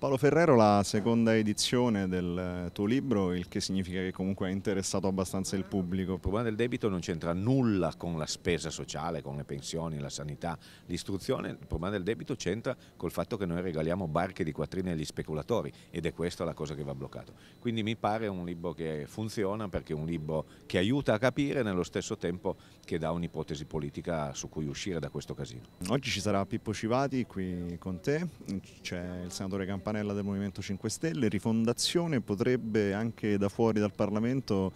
Paolo Ferrero, la seconda edizione del eh, tuo libro, il che significa che comunque ha interessato abbastanza il pubblico. Il problema del debito non c'entra nulla con la spesa sociale, con le pensioni, la sanità, l'istruzione. Il problema del debito c'entra col fatto che noi regaliamo barche di quattrini agli speculatori ed è questa la cosa che va bloccata. Quindi mi pare un libro che funziona perché è un libro che aiuta a capire nello stesso tempo che dà un'ipotesi politica su cui uscire da questo casino. Oggi ci sarà Pippo Civati qui con te, c'è il senatore Campani campanella del Movimento 5 Stelle, Rifondazione potrebbe anche da fuori dal Parlamento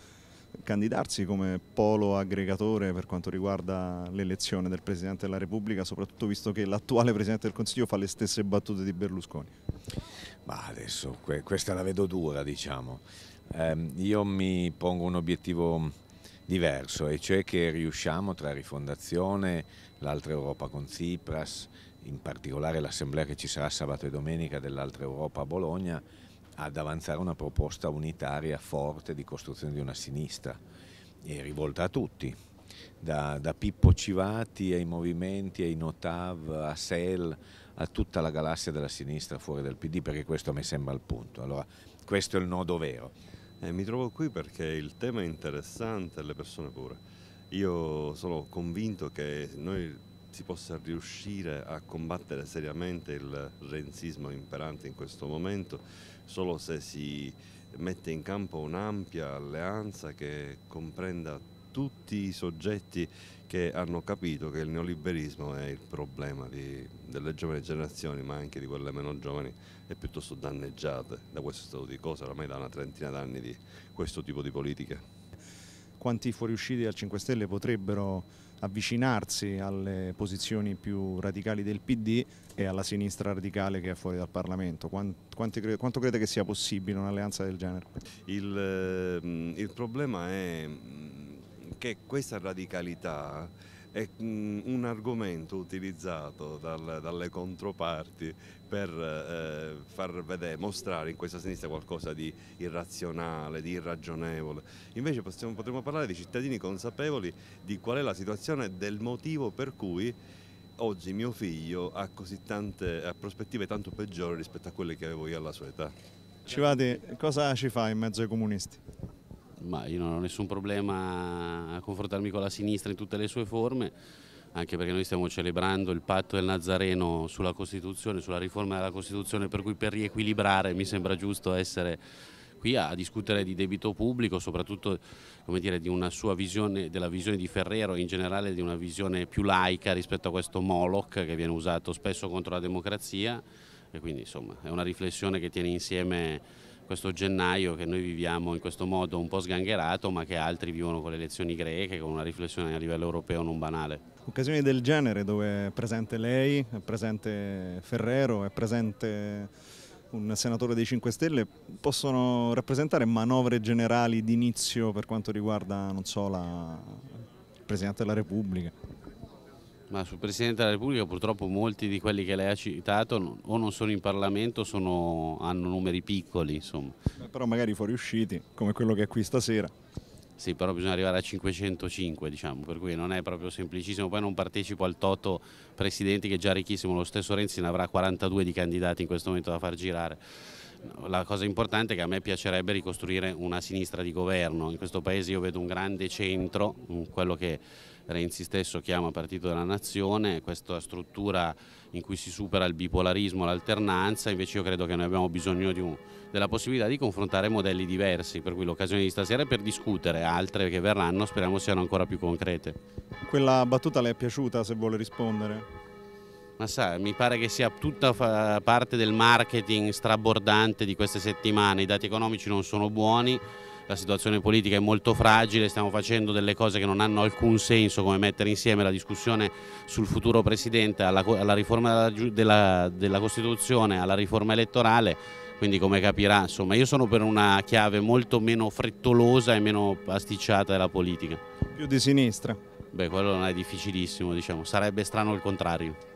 candidarsi come polo aggregatore per quanto riguarda l'elezione del Presidente della Repubblica, soprattutto visto che l'attuale Presidente del Consiglio fa le stesse battute di Berlusconi? Ma adesso que questa la vedo dura, diciamo. Eh, io mi pongo un obiettivo diverso, e cioè che riusciamo tra Rifondazione, l'altra Europa con Tsipras in particolare l'assemblea che ci sarà sabato e domenica dell'altra Europa a Bologna, ad avanzare una proposta unitaria forte di costruzione di una sinistra e rivolta a tutti, da, da Pippo Civati ai movimenti, ai Notav, a Sel, a tutta la galassia della sinistra fuori dal PD, perché questo a me sembra il punto. Allora, questo è il nodo vero. Eh, mi trovo qui perché il tema è interessante, le persone pure. Io sono convinto che noi si possa riuscire a combattere seriamente il renzismo imperante in questo momento solo se si mette in campo un'ampia alleanza che comprenda tutti i soggetti che hanno capito che il neoliberismo è il problema di, delle giovani generazioni, ma anche di quelle meno giovani e piuttosto danneggiate da questo stato di cose, ormai da una trentina d'anni di questo tipo di politiche. Quanti fuoriusciti al 5 Stelle potrebbero avvicinarsi alle posizioni più radicali del PD e alla sinistra radicale che è fuori dal Parlamento. Quanti, quanto crede che sia possibile un'alleanza del genere? Il, mm, il problema è mm, che questa radicalità è mm, un argomento utilizzato dal, dalle controparti per eh, far vedere, mostrare in questa sinistra qualcosa di irrazionale, di irragionevole. Invece possiamo, potremmo parlare di cittadini consapevoli di qual è la situazione, e del motivo per cui oggi mio figlio ha così tante ha prospettive tanto peggiori rispetto a quelle che avevo io alla sua età. Civati, cosa ci fa in mezzo ai comunisti? ma io non ho nessun problema a confrontarmi con la sinistra in tutte le sue forme, anche perché noi stiamo celebrando il patto del Nazareno sulla Costituzione, sulla riforma della Costituzione, per cui per riequilibrare mi sembra giusto essere qui a discutere di debito pubblico, soprattutto dire, di una sua visione, della visione di Ferrero in generale di una visione più laica rispetto a questo Moloch che viene usato spesso contro la democrazia e quindi insomma è una riflessione che tiene insieme questo gennaio che noi viviamo in questo modo un po' sgangherato ma che altri vivono con le elezioni greche, con una riflessione a livello europeo non banale. Occasioni del genere dove è presente lei, è presente Ferrero, è presente un senatore dei 5 Stelle possono rappresentare manovre generali d'inizio per quanto riguarda, non so, la... il Presidente della Repubblica? Ma sul Presidente della Repubblica purtroppo molti di quelli che lei ha citato o non sono in Parlamento o hanno numeri piccoli. Insomma. Beh, però magari fuoriusciti, come quello che è qui stasera. Sì, però bisogna arrivare a 505, diciamo, per cui non è proprio semplicissimo. Poi non partecipo al Toto Presidenti che è già ricchissimo, lo stesso Renzi ne avrà 42 di candidati in questo momento da far girare. La cosa importante è che a me piacerebbe ricostruire una sinistra di governo. In questo paese io vedo un grande centro, quello che Renzi stesso chiama Partito della Nazione, questa struttura in cui si supera il bipolarismo, l'alternanza, invece io credo che noi abbiamo bisogno un, della possibilità di confrontare modelli diversi, per cui l'occasione di stasera è per discutere, altre che verranno speriamo siano ancora più concrete. Quella battuta le è piaciuta se vuole rispondere? Ma sa, mi pare che sia tutta parte del marketing strabordante di queste settimane, i dati economici non sono buoni, la situazione politica è molto fragile, stiamo facendo delle cose che non hanno alcun senso come mettere insieme la discussione sul futuro Presidente alla, alla riforma della, della, della Costituzione, alla riforma elettorale, quindi come capirà insomma io sono per una chiave molto meno frettolosa e meno pasticciata della politica. Più di sinistra? Beh quello non è difficilissimo diciamo, sarebbe strano il contrario.